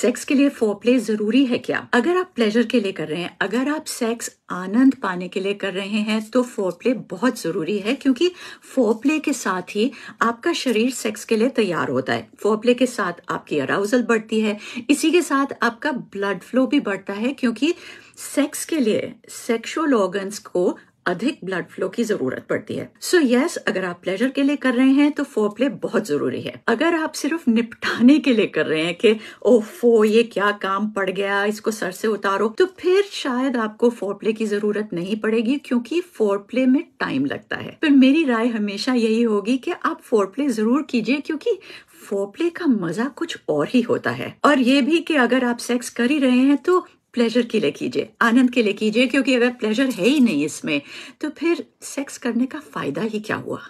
sex के लिए four play जरूरी है क्या अगर आप प्लेजर के लिए कर रहे हैं अगर आप सेक्स आनंद पाने के लिए कर रहे हैं तो फोर प्ले बहुत जरूरी है क्योंकि फोर प्ले के साथ ही आपका शरीर सेक्स के लिए तैयार होता है फोर प्ले के साथ आपकी अराउजल बढ़ती है इसी के साथ आपका ब्लड फ्लो भी बढ़ता है क्योंकि सेक्स के लिए सेक्शुअल ऑर्गन्स को अधिक ब्लड फ्लो की जरूरत पड़ती है सो so, यस yes, अगर आप प्लेजर के लिए कर रहे हैं तो फोर प्ले बहुत जरूरी है अगर आप सिर्फ निपटाने के लिए कर रहे हैं कि ओ फो ये क्या काम पड़ गया इसको सर से उतारो तो फिर शायद आपको फोर प्ले की जरूरत नहीं पड़ेगी क्योंकि फोर प्ले में टाइम लगता है फिर मेरी राय हमेशा यही होगी कि आप फोर प्ले जरूर कीजिए क्योंकि फोर प्ले का मजा कुछ और ही होता है और ये भी कि अगर आप सेक्स कर ही रहे हैं तो प्लेजर के लिए कीजिए आनंद के लिए कीजिए क्योंकि अगर प्लेजर है ही नहीं इसमें तो फिर सेक्स करने का फायदा ही क्या हुआ